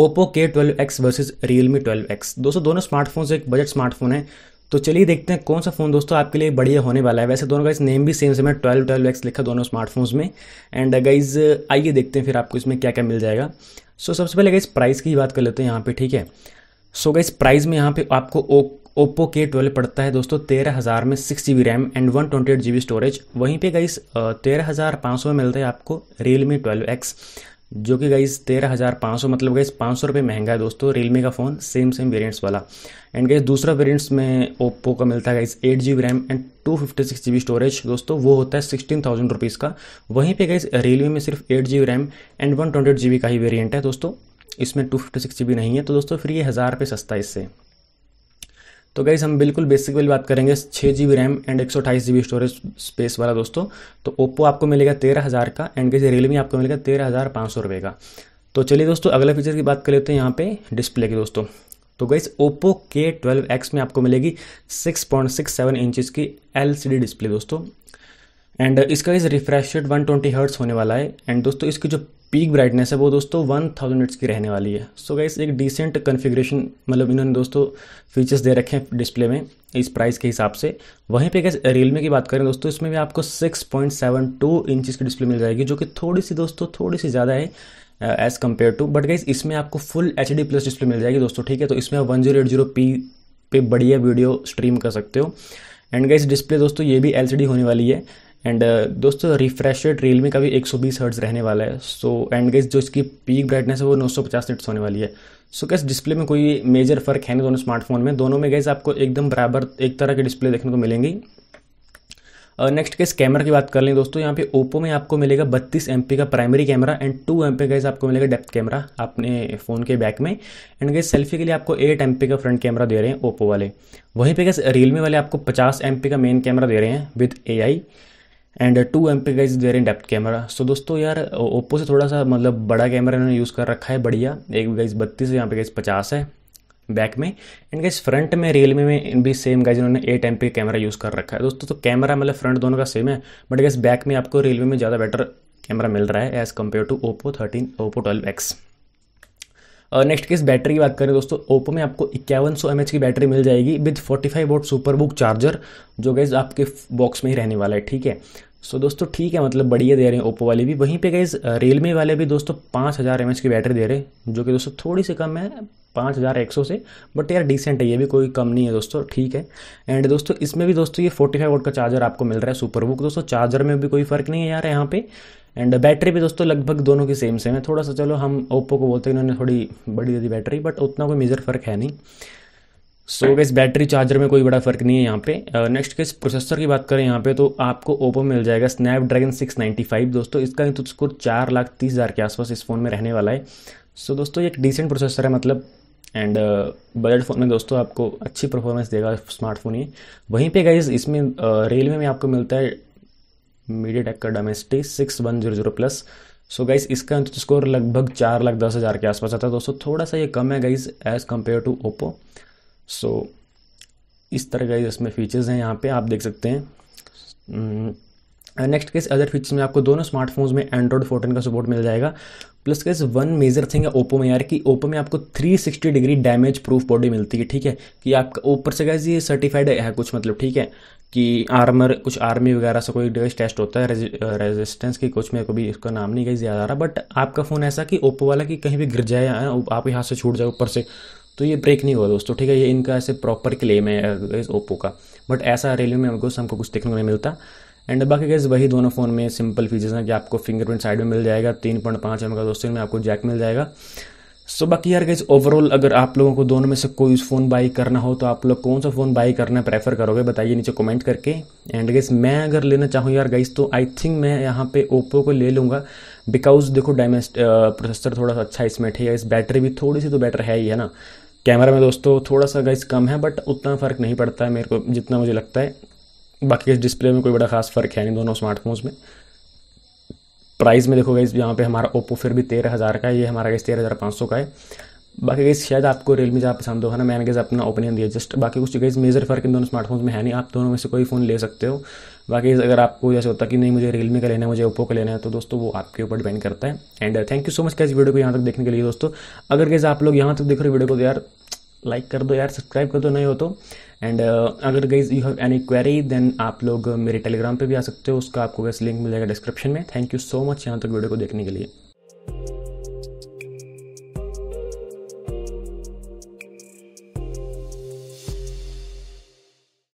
Oppo K twelve X versus Realme twelve X दोस्तों दोनों smartphone एक बजट स्मार्टफोन है तो चलिए देखते हैं कौन सा फ़ोन दोस्तों आपके लिए बढ़िया होने वाला है वैसे दोनों का इस नेम भी सेम से मैं ट्वेल्व ट्वेल्व एक्स लिखा दोनों स्मार्टफोन्स में एंड गाइज आइए देखते हैं फिर आपको इसमें क्या क्या मिल जाएगा सो सबसे पहले गाइज प्राइस की बात कर लेते हैं यहाँ पे ठीक है सो गई गाइज प्राइस में यहाँ पे आपको ओप्पो के ट्वेल्व पड़ता है दोस्तों तेरह हज़ार में six G B RAM and one twenty eight G B storage वहीं पे गाइस तेरह हज़ार पाँच सौ में मिलता है आपको रियलमी ट्वेल्व एक्स जो कि गई तेरह हज़ार पाँच सौ मतलब गई पाँच सौ रुपये महंगा है दोस्तों रियलमी का फ़ोन सेम सेम वेरियंट्स वाला एंड गई दूसरा वेरियंट्स में ओप्पो का मिलता है guys eight G B RAM and two fifty six G B storage दोस्तों वो होता है सिक्सटीन थाउजेंड रुपीज़ का वहीं पे गई रियलमी में सिर्फ eight G B RAM and one twenty eight G B का ही वेरियंट है दोस्तों इसमें two fifty six G B नहीं है तो दोस्तों फिर ये हज़ार रुपये सस्ता इससे तो गाइज हम बिल्कुल बेसिक वाली बात करेंगे छः जी बी रैम एंड एक सौ अठाईस जी बी स्टोरेज स्पेस वाला दोस्तों तो ओप्पो आपको मिलेगा तेरह हज़ार का एंड गई रियलमी आपको मिलेगा तेरह हज़ार पाँच सौ रुपये का तो चलिए दोस्तों अगले फीचर की बात कर लेते हैं यहाँ पे डिस्प्ले की दोस्तों तो guys Oppo K twelve X में आपको मिलेगी six point six seven inches की एल सी डी डिस्प्ले दोस्तों एंड uh, इसका इस refresh rate one twenty hertz होने वाला है एंड दोस्तों इसकी जो पीक ब्राइटनेस है वो दोस्तों वन थाउजेंड निट्स की रहने वाली है सो so गाइस एक डिसेंट कन्फिग्रेशन मतलब इन्होंने दोस्तों फीचर्स दे रखे हैं डिस्प्ले में इस प्राइस के हिसाब से वहीं पे गैस रियलमी की बात करें दोस्तों इसमें भी आपको 6.72 इंचेस की डिस्प्ले मिल जाएगी जो कि थोड़ी सी दोस्तों थोड़ी सी ज़्यादा है as compare to but guys इसमें आपको फुल एच प्लस डिस्प्ले मिल जाएगी दोस्तों ठीक है तो इसमें आप वन पी पे बढ़िया वीडियो स्ट्रीम कर सकते हो एंड गाइज डिस्प्ले दोस्तों ये भी एल होने वाली है एंड uh, दोस्तों रिफ्रेश रेट रील में कभी 120 हर्ट्ज रहने वाला है सो एंड गेस जो इसकी पीक ब्राइटनेस है वो 950 निट्स होने वाली है सो गैस डिस्प्ले में कोई मेजर फर्क है नहीं दोनों स्मार्टफोन में दोनों में गैस आपको एकदम बराबर एक तरह के डिस्प्ले देखने को मिलेंगी नेक्स्ट गैस कैमरा की बात कर लें दोस्तों यहाँ पे ओप्पो में आपको मिलेगा बत्तीस एम का primary camera and two M का इस आपको मिलेगा डेप्थ कैमरा अपने फ़ोन के बैक में एंड गैस सेल्फी के लिए आपको एट एम का फ्रंट कैमरा दे रहे हैं ओप्पो वाले वहीं पे गैस रियलमी वाले आपको पचास एम का मेन कैमरा दे रहे हैं with a and two M P guys there in depth camera so दोस्तों यार ओप्पो से थोड़ा सा मतलब बड़ा कैमरा इन्होंने यूज़ कर रखा है बढ़िया एक गाइज बत्तीस यहाँ पे गाइज पचास है बैक में एंड गाइज फ्रंट में रियलमी में भी सेम गाइज इन्होंने eight M P camera use कर रखा है दोस्तों तो कैमरा मतलब फ्रंट दोनों का सेम है बट गाइज बैक में आपको रियलमी में ज़्यादा बेटर कैमरा मिल रहा है as compare to Oppo thirteen Oppo twelve X next case battery की बात करें दोस्तों ओप्पो में आपको इक्यावन सौ की बैटरी मिल जाएगी विद 45 फाइव वोट सुपर बुक चार्जर जो गैस आपके बॉक्स में ही रहने वाला है ठीक है सो so, दोस्तों ठीक है मतलब बढ़िया दे रहे हैं ओप्पो वाले भी वहीं पे गए रियलमी वाले भी दोस्तों पाँच हज़ार एम की बैटरी दे रहे हैं जो कि दोस्तों थोड़ी सी कम है पाँच हज़ार एक सौ से बट यार डिसेंट है ये भी कोई कम नहीं है दोस्तों ठीक है एंड दोस्तों इसमें भी दोस्तों ये फोर्टी फाइव वोट का चार्जर आपको मिल रहा है सुपर बुक दोस्तों चार्जर में भी कोई फ़र्क नहीं है यार यहाँ पे एंड बैटरी भी दोस्तों लगभग दोनों की सेम सेम है थोड़ा सा चलो हम ओप्पो को बोलते हैं इन्होंने थोड़ी बड़ी दे दी बैटरी बट उतना कोई मेजर फ़र्क है नहीं सो so, इस बैटरी चार्जर में कोई बड़ा फ़र्क नहीं है यहाँ पे नेक्स्ट के प्रोसेसर की बात करें यहाँ पे तो आपको ओप्पो मिल जाएगा Snapdragon six ninety five दोस्तों इसका तो स्कोर चार लाख तीस हज़ार के आसपास इस फ़ोन में रहने वाला है सो so, दोस्तों ये एक डिसेंट प्रोसेसर है मतलब एंड बजट फ़ोन में दोस्तों आपको अच्छी परफॉर्मेंस देगा स्मार्टफोन ये वहीं पे गाइज इसमें रेलवे uh, में आपको मिलता है मीडिया टेक का Dimensity six one zero zero plus so guys इसका स्कोर लगभग चार लाख दस हज़ार के आसपास आता है दोस्तों थोड़ा सा ये कम है guys as compare to Oppo so इस तरह गाइज इसमें फीचर्स हैं यहाँ पे आप देख सकते हैं hmm, next case other features में आपको दोनों स्मार्टफोन्स में एंड्रॉइड फोर्टीन का सपोर्ट मिल जाएगा plus case one major thing है ओप्पो में यार कि ओप्पो में आपको 360 डिग्री डैमेज प्रूफ बॉडी मिलती है ठीक है कि आपका ऊपर से कैसे ये सर्टिफाइड है कुछ मतलब ठीक है कि आर्मर कुछ आर्मी वगैरह से कोई डिवाइस टेस्ट होता है रेजिस्टेंस uh, की कुछ मेरे को भी इसका नाम नहीं कहीं ज़्यादा आ रहा बट आपका फ़ोन ऐसा कि ओप्पो वाला कि कहीं भी गिर जाए आप यहाँ से छूट जाए ऊपर से तो ये ब्रेक नहीं हुआ दोस्तों ठीक है ये इनका ऐसे प्रॉपर क्लेम है ओप्पो uh, का बट ऐसा रेलवे में हमको हमको कुछ देखने को नहीं मिलता एंड बाकी गैस वही दोनों फ़ोन में सिंपल फीचर्स हैं कि आपको फिंगरप्रिंट साइड में मिल जाएगा तीन पॉइंट पांच एम का दोस्तों में आपको जैक मिल जाएगा सो so, बाकी यार गैस ओवरऑल अगर आप लोगों को दोनों में से कोई फ़ोन बाई करना हो तो आप लोग कौन सा फ़ोन बाई करना प्रेफर करोगे बताइए नीचे कमेंट करके एंड गैस मैं अगर लेना चाहूँ यार गैस तो आई थिंक मैं यहाँ पे ओप्पो को ले लूंगा बिकॉज देखो डायमेस्ट प्रोसेसर थोड़ा सा अच्छा इसमें ठीक है इस बैटरी भी थोड़ी सी तो बेटर है ही है ना कैमरा में दोस्तों थोड़ा सा गैस कम है बट उतना फ़र्क नहीं पड़ता है मेरे को जितना मुझे लगता है बाकी इस डिस्प्ले में कोई बड़ा खास फ़र्क है नहीं दोनों स्मार्टफोन्स में प्राइस में देखो गई यहाँ पे हमारा ओप्पो फिर भी तेरह हज़ार का है ये हमारा गैस तेरह हज़ार पाँच सौ का है बाकी गई शायद आपको रियलमी ज़्यादा पसंद होगा ना मैंने गैस अपना ओपिनियन दिया जस्ट बाकी कुछ गई मेजर फ़र्क इन दोनों स्मार्टफोन्स में है नहीं आप दोनों में से कोई फ़ोन ले सकते हो बाकी अगर आपको जैसे होता कि नहीं मुझे रियलमी का लेना है मुझे ओप्पो का लेना है तो दोस्तों वो आपके ऊपर डिपेंड करता है and thank you so much कैसे वीडियो को यहाँ तक देखने के लिए दोस्तों अगर गैस आप लोग यहाँ तक देख रहे हो वीडियो को तो यार लाइक कर दो यार सब्सक्राइब कर दो नहीं हो तो एंड uh, अगर guys you have any query then आप लोग मेरे टेलीग्राम पे भी आ सकते हो उसका आपको गैस लिंक मिल जाएगा डिस्क्रिप्शन में थैंक यू सो मच यहाँ तक वीडियो को देखने के लिए